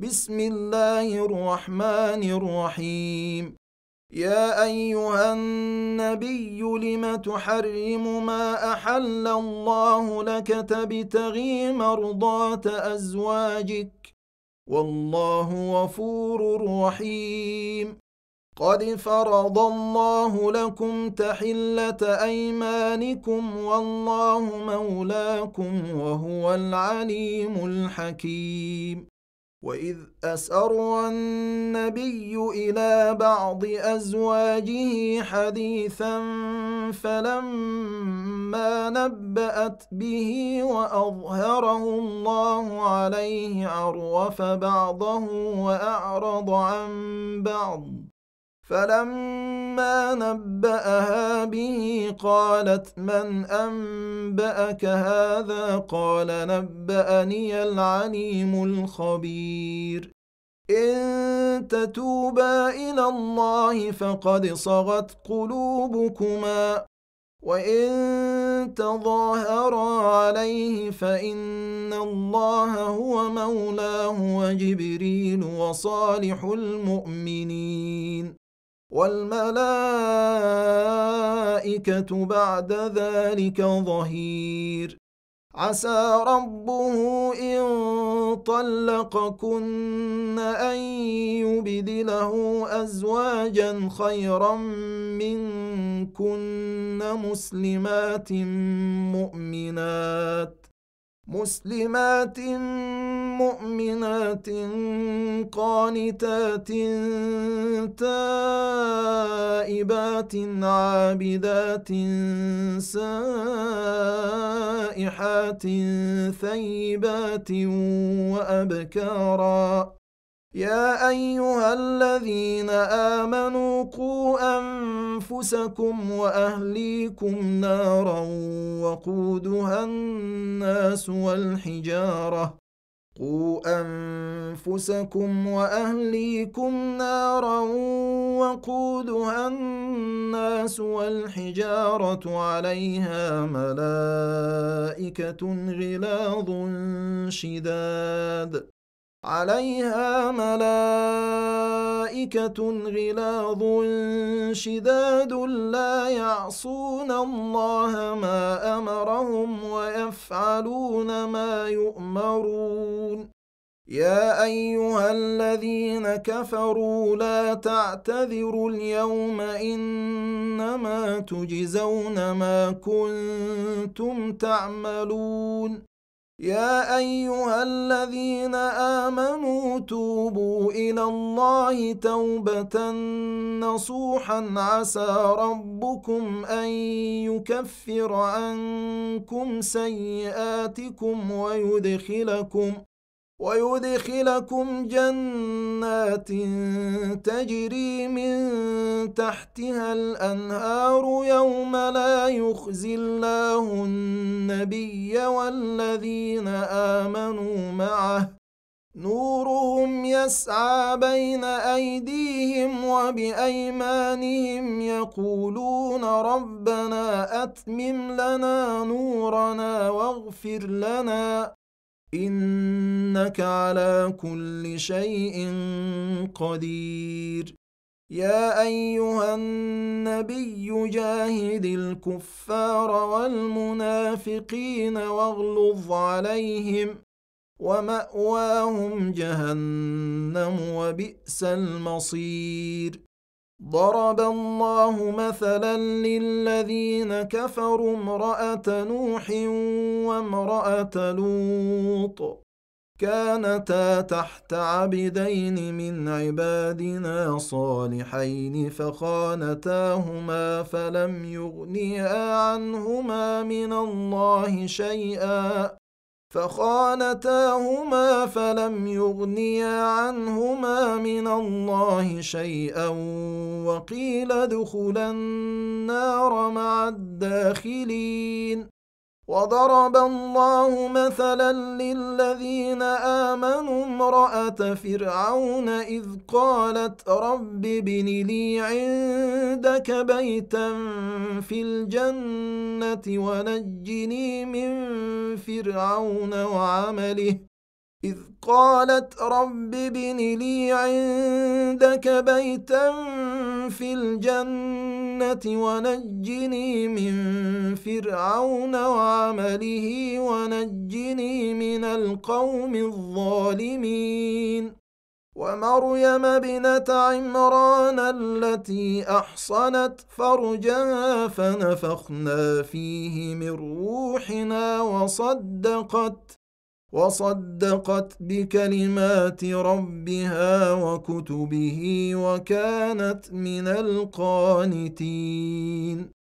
بسم الله الرحمن الرحيم يا ايها النبي لم تحرم ما احل الله لك تبتغي مرضاه ازواجك والله غفور رحيم قد فرض الله لكم تحله ايمانكم والله مولاكم وهو العليم الحكيم واذ اسر النبي الى بعض ازواجه حديثا فلما نبات به واظهره الله عليه عرف بعضه واعرض عن بعض فلما نبأها به قالت من أنبأك هذا قال نبأني العليم الخبير إن تتوبا إلى الله فقد صغت قلوبكما وإن تظاهرا عليه فإن الله هو مولاه وجبريل وصالح المؤمنين والملائكة بعد ذلك ظهير عسى ربه إن طلقكن أن يبدله أزواجا خيرا منكن مسلمات مؤمنات مسلمات مؤمنات قانتات تائبات عابدات سائحات ثيبات وأبكارا يا أيها الذين آمنوا قوا أنفسكم وأهليكم نارا وقودها الناس والحجارة قوا أنفسكم وأهليكم نارا وقودها الناس والحجارة عليها ملائكة غلاظ شداد عليها ملائكة غلاظ شداد لا يعصون الله ما أمرهم ويفعلون ما يؤمرون يا أيها الذين كفروا لا تعتذروا اليوم إنما تجزون ما كنتم تعملون يا ايها الذين امنوا توبوا الى الله توبه نصوحا عسى ربكم ان يكفر عنكم سيئاتكم ويدخلكم ويدخلكم جنات تجري من تحتها الانهار يوم لا يخزي الله النبي والذين امنوا معه نورهم يسعى بين ايديهم وبايمانهم يقولون ربنا اتمم لنا نورنا واغفر لنا انك على كل شيء قدير يا ايها النبي جاهد الكفار والمنافقين واغلظ عليهم وماواهم جهنم وبئس المصير ضرب الله مثلا للذين كفروا امرأة نوح وامرأة لوط كانتا تحت عبدين من عبادنا صالحين فخانتاهما فلم يغنيا عنهما من الله شيئا فخانتاهما فلم يغنيا عنهما من الله شيئا وقيل ادخلا النار مع الداخلين وضرب الله مثلا للذين آمنوا امرأة فرعون إذ قالت رب ابن لي عندك بيتا في الجنة ونجني من فرعون وعمله إذ قالت رب ابن لي عندك بيتا في الجنة ونجني من فرعون وعمله ونجني من القوم الظالمين ومريم ابنة عمران التي أحصنت فرجها فنفخنا فيه من روحنا وصدقت وصدقت بكلمات ربها وكتبه وكانت من القانتين